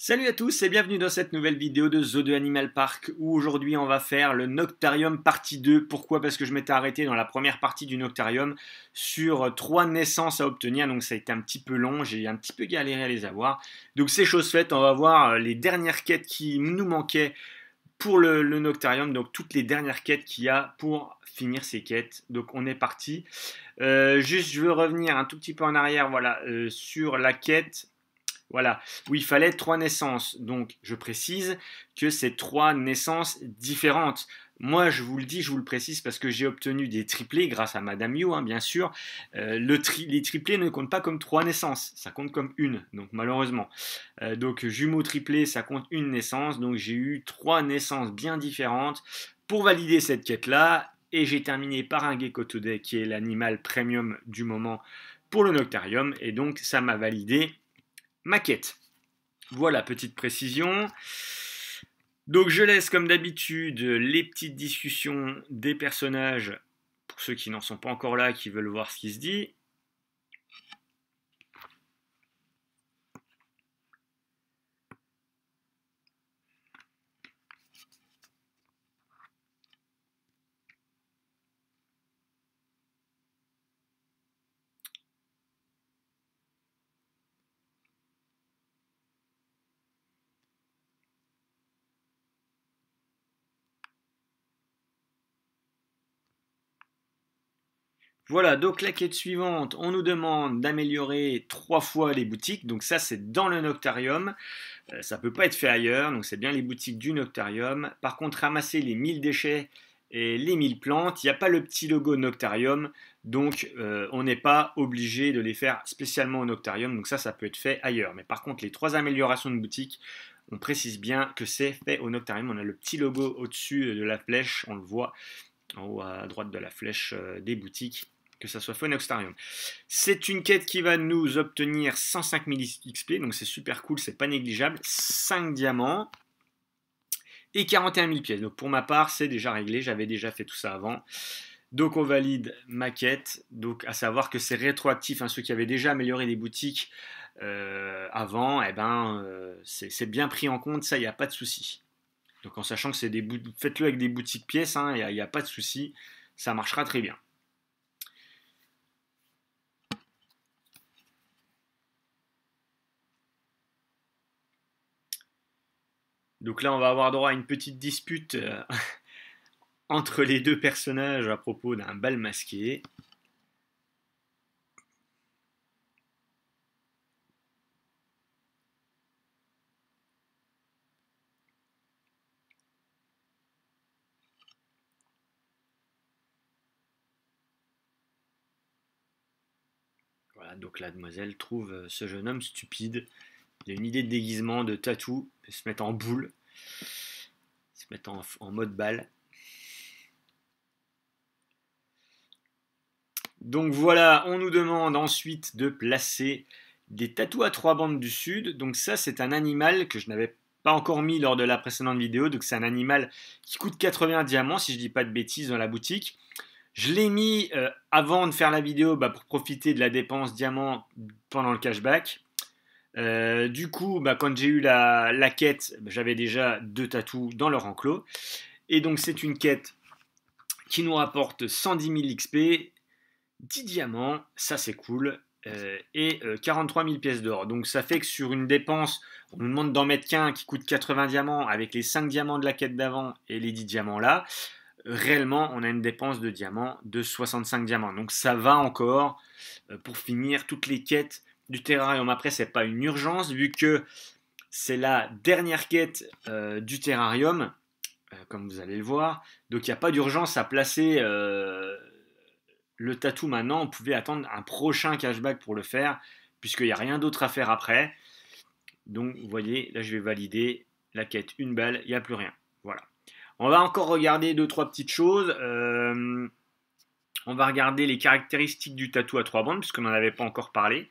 Salut à tous et bienvenue dans cette nouvelle vidéo de Zoo 2 Animal Park où aujourd'hui on va faire le Noctarium partie 2. Pourquoi Parce que je m'étais arrêté dans la première partie du Noctarium sur trois naissances à obtenir donc ça a été un petit peu long, j'ai un petit peu galéré à les avoir. Donc c'est chose faite, on va voir les dernières quêtes qui nous manquaient pour le, Noctarium, donc toutes les dernières quêtes qu'il y a pour finir ces quêtes. Donc on est parti. Euh, juste, je veux revenir un tout petit peu en arrière, voilà, euh, sur la quête voilà, où il fallait trois naissances. Donc, je précise que c'est trois naissances différentes. Moi, je vous le dis, je vous le précise parce que j'ai obtenu des triplés grâce à Madame You, hein, bien sûr. Euh, les triplés ne comptent pas comme trois naissances, ça compte comme une, donc malheureusement. Euh, donc, jumeaux triplés, ça compte une naissance. Donc, j'ai eu trois naissances bien différentes pour valider cette quête-là. Et j'ai terminé par un Gecko Today qui est l'animal premium du moment pour le Noctarium. Et donc, ça m'a validé maquette. Voilà, petite précision. Donc je laisse comme d'habitude les petites discussions des personnages pour ceux qui n'en sont pas encore là, qui veulent voir ce qui se dit. Voilà, donc la quête suivante, on nous demande d'améliorer trois fois les boutiques. Donc ça, c'est dans le Noctarium. Euh, ça ne peut pas être fait ailleurs, donc c'est bien les boutiques du Noctarium. Par contre, ramasser les 1000 déchets et les 1000 plantes, il n'y a pas le petit logo Noctarium, donc euh, on n'est pas obligé de les faire spécialement au Noctarium, donc ça, ça peut être fait ailleurs. Mais par contre, les trois améliorations de boutique, on précise bien que c'est fait au Noctarium. On a le petit logo au-dessus de la flèche, on le voit en haut à droite de la flèche euh, des boutiques que ça soit fun C'est une quête qui va nous obtenir 105 000 XP, donc c'est super cool, c'est pas négligeable. 5 diamants et 41 000 pièces. Donc pour ma part, c'est déjà réglé, j'avais déjà fait tout ça avant. Donc on valide ma quête, donc à savoir que c'est rétroactif, hein. ceux qui avaient déjà amélioré des boutiques euh, avant, eh ben, euh, c'est bien pris en compte, ça, il n'y a pas de souci. Donc en sachant que c'est des faites-le avec des boutiques pièces, il hein. n'y a, pas de souci, ça marchera très bien. Donc là, on va avoir droit à une petite dispute euh, entre les deux personnages à propos d'un bal masqué. Voilà, donc la demoiselle trouve euh, ce jeune homme stupide il a une idée de déguisement, de tatou, se mettre en boule, se mettre en, mode balle. Donc voilà, on nous demande ensuite de placer des tatou à trois bandes du sud. Donc ça, c'est un animal que je n'avais pas encore mis lors de la précédente vidéo. Donc c'est un animal qui coûte 80 diamants, si je ne dis pas de bêtises, dans la boutique. Je l'ai mis euh, avant de faire la vidéo bah, pour profiter de la dépense diamant pendant le cashback. Euh, du coup, bah, quand j'ai eu la, quête, j'avais déjà deux tatous dans leur enclos. Et donc, c'est une quête qui nous rapporte 110 000 XP, 10 diamants, ça c'est cool, euh, et 43 euh, 000 pièces d'or. Donc, ça fait que sur une dépense, on nous demande d'en mettre qu'un qui coûte 80 diamants avec les 5 diamants de la quête d'avant et les 10 diamants là. Réellement, on a une dépense de diamants de 65 diamants. Donc, ça va encore pour finir toutes les quêtes du Terrarium après, c'est pas une urgence, vu que c'est la dernière quête euh, du Terrarium, euh, comme vous allez le voir. Donc il n'y a pas d'urgence à placer euh, le tatou maintenant. On pouvait attendre un prochain cashback pour le faire, puisqu'il n'y a rien d'autre à faire après. Donc vous voyez, là je vais valider la quête, une balle, il n'y a plus rien. Voilà. On va encore regarder deux, trois petites choses. On va regarder les caractéristiques du tatou à trois bandes, puisqu'on n'en avait pas encore parlé.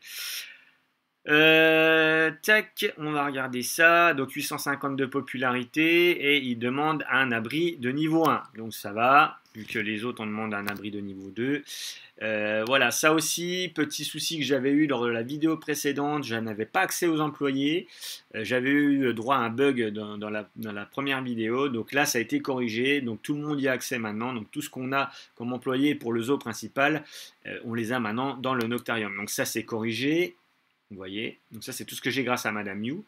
Euh, tac, on va regarder ça. Donc 850 de popularité et il demande un abri de niveau 1. Donc ça va, vu que les autres on demande un abri de niveau 2. Euh, voilà, ça aussi, petit souci que j'avais eu lors de la vidéo précédente, je n'avais pas accès aux employés. Euh, j'avais eu droit à un bug dans, la, première vidéo, donc là ça a été corrigé, donc tout le monde y a accès maintenant. Donc tout ce qu'on a comme employé pour le zoo principal, euh, on les a maintenant dans le Noctarium. Donc ça c'est corrigé. Vous voyez Donc ça, c'est tout ce que j'ai grâce à Madame You.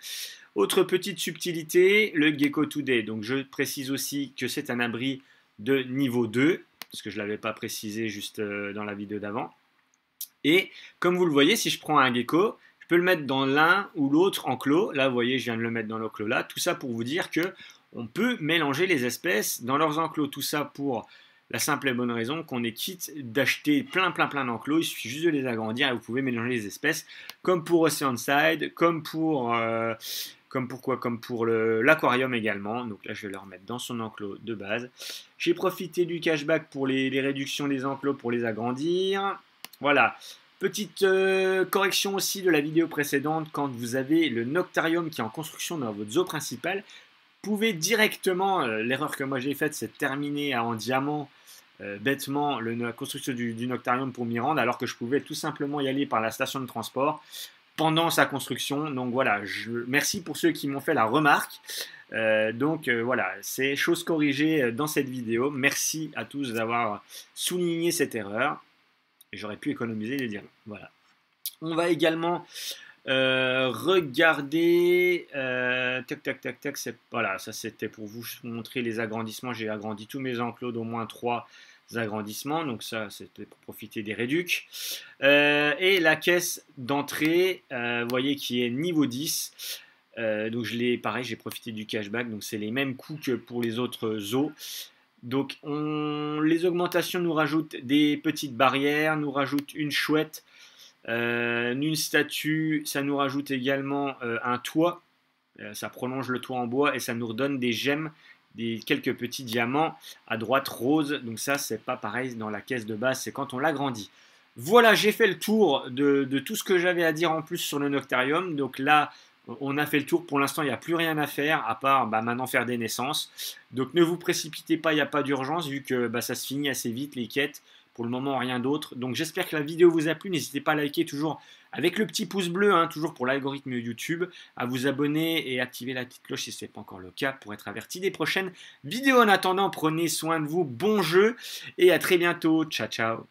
Autre petite subtilité, le Gecko Today. Donc je précise aussi que c'est un abri de niveau 2, parce que je ne l'avais pas précisé juste euh, dans la vidéo d'avant. Et comme vous le voyez, si je prends un gecko, je peux le mettre dans l'un ou l'autre enclos. Là, vous voyez, je viens de le mettre dans l'enclos là. Tout ça pour vous dire que on peut mélanger les espèces dans leurs enclos. Tout ça pour la simple et bonne raison qu'on est quitte d'acheter plein plein plein d'enclos, il suffit juste de les agrandir et vous pouvez mélanger les espèces, comme pour Side, comme pour euh, comme pourquoi Comme pour l'aquarium également. Donc là, je vais le remettre dans son enclos de base. J'ai profité du cashback pour les, réductions des enclos pour les agrandir. Voilà. Petite euh, correction aussi de la vidéo précédente. Quand vous avez le noctarium qui est en construction dans votre zoo principal, pouvez directement, euh, l'erreur que moi j'ai faite, c'est terminer en diamant euh, bêtement la construction du, du, noctarium pour m'y rendre, alors que je pouvais tout simplement y aller par la station de transport pendant sa construction. Donc voilà, je, merci pour ceux qui m'ont fait la remarque. Euh, donc euh, voilà, c'est chose corrigée euh, dans cette vidéo. Merci à tous d'avoir souligné cette erreur. J'aurais pu économiser les dire Voilà. On va également regarder, tac tac tac tac, voilà, ça c'était pour vous montrer les agrandissements. J'ai agrandi tous mes enclos d'au moins 3 agrandissements, donc ça c'était pour profiter des réducs. Euh, et la caisse d'entrée, euh, voyez qui est niveau 10. Euh, donc je l'ai pareil, j'ai profité du cashback, donc c'est les mêmes coûts que pour les autres zoos. Donc on, les augmentations nous rajoutent des petites barrières, nous rajoutent une chouette, une statue, ça nous rajoute également un toit, ça prolonge le toit en bois et ça nous redonne des gemmes des quelques petits diamants à droite rose. Donc ça, c'est pas pareil dans la caisse de base, c'est quand on l'agrandit. Voilà, j'ai fait le tour de, tout ce que j'avais à dire en plus sur le Noctarium. Donc là, on a fait le tour. Pour l'instant, il n'y a plus rien à faire, à part bah, maintenant faire des naissances. Donc ne vous précipitez pas, il n'y a pas d'urgence, vu que bah, ça se finit assez vite, les quêtes. Pour le moment, rien d'autre. Donc j'espère que la vidéo vous a plu. N'hésitez pas à liker toujours avec le petit pouce bleu, hein, toujours pour l'algorithme YouTube, à vous abonner et activer la petite cloche si ce n'est pas encore le cas pour être averti des prochaines vidéos. En attendant, prenez soin de vous, bon jeu et à très bientôt. Ciao, ciao.